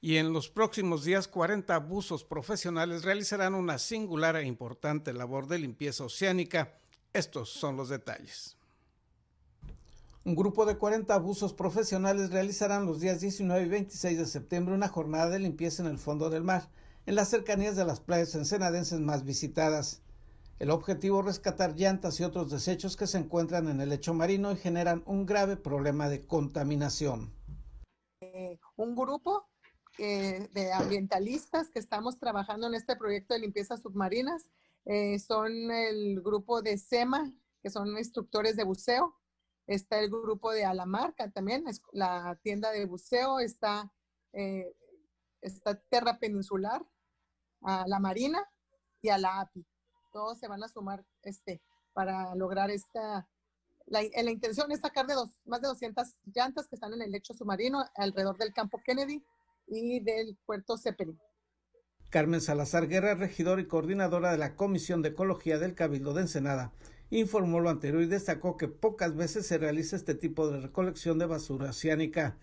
y en los próximos días 40 buzos profesionales realizarán una singular e importante labor de limpieza oceánica. Estos son los detalles. Un grupo de 40 buzos profesionales realizarán los días 19 y 26 de septiembre una jornada de limpieza en el fondo del mar, en las cercanías de las playas encenadenses más visitadas. El objetivo es rescatar llantas y otros desechos que se encuentran en el lecho marino y generan un grave problema de contaminación. Eh, un grupo eh, de ambientalistas que estamos trabajando en este proyecto de limpieza submarinas. Eh, son el grupo de SEMA, que son instructores de buceo. Está el grupo de Alamarca también, es la tienda de buceo. Está, eh, está Terra Peninsular, a la Marina y a la API. Todos se van a sumar este, para lograr esta... La, eh, intención es sacar de dos, más de 200 llantas que están en el lecho submarino alrededor del campo Kennedy y del puerto Carmen Salazar Guerra, regidora y coordinadora de la Comisión de Ecología del Cabildo de Ensenada, informó lo anterior y destacó que pocas veces se realiza este tipo de recolección de basura oceánica.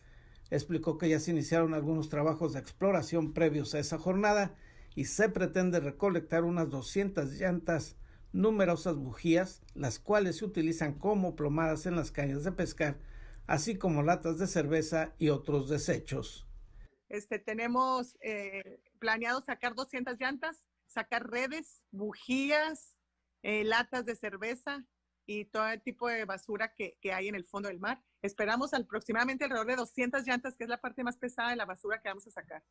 Explicó que ya se iniciaron algunos trabajos de exploración previos a esa jornada y se pretende recolectar unas 200 llantas, numerosas bujías, las cuales se utilizan como plomadas en las cañas de pescar, así como latas de cerveza y otros desechos. Este, tenemos eh, planeado sacar 200 llantas, sacar redes, bujías, eh, latas de cerveza y todo el tipo de basura que, que hay en el fondo del mar. Esperamos aproximadamente alrededor de 200 llantas, que es la parte más pesada de la basura que vamos a sacar.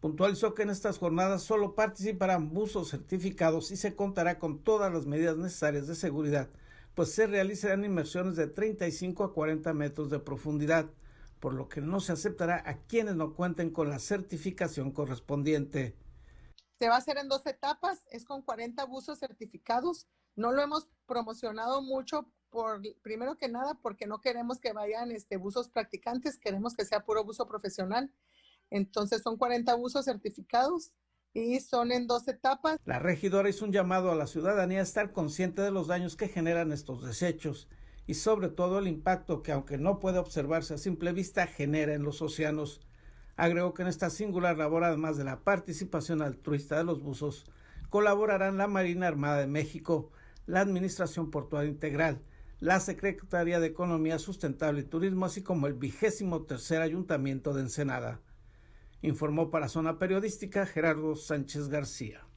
Puntualizó que en estas jornadas solo participarán buzos certificados y se contará con todas las medidas necesarias de seguridad, pues se realizarán inmersiones de 35 a 40 metros de profundidad por lo que no se aceptará a quienes no cuenten con la certificación correspondiente. Se va a hacer en dos etapas, es con 40 buzos certificados. No lo hemos promocionado mucho por, primero que nada, porque no queremos que vayan este, buzos practicantes, queremos que sea puro buzo profesional. Entonces son 40 buzos certificados y son en dos etapas. La regidora hizo un llamado a la ciudadanía a estar consciente de los daños que generan estos desechos y sobre todo el impacto que, aunque no puede observarse a simple vista, genera en los océanos. Agregó que en esta singular labor, además de la participación altruista de los buzos, colaborarán la Marina Armada de México, la Administración Portuaria Integral, la Secretaría de Economía Sustentable y Turismo, así como el vigésimo tercer Ayuntamiento de Ensenada. Informó para Zona Periodística Gerardo Sánchez García.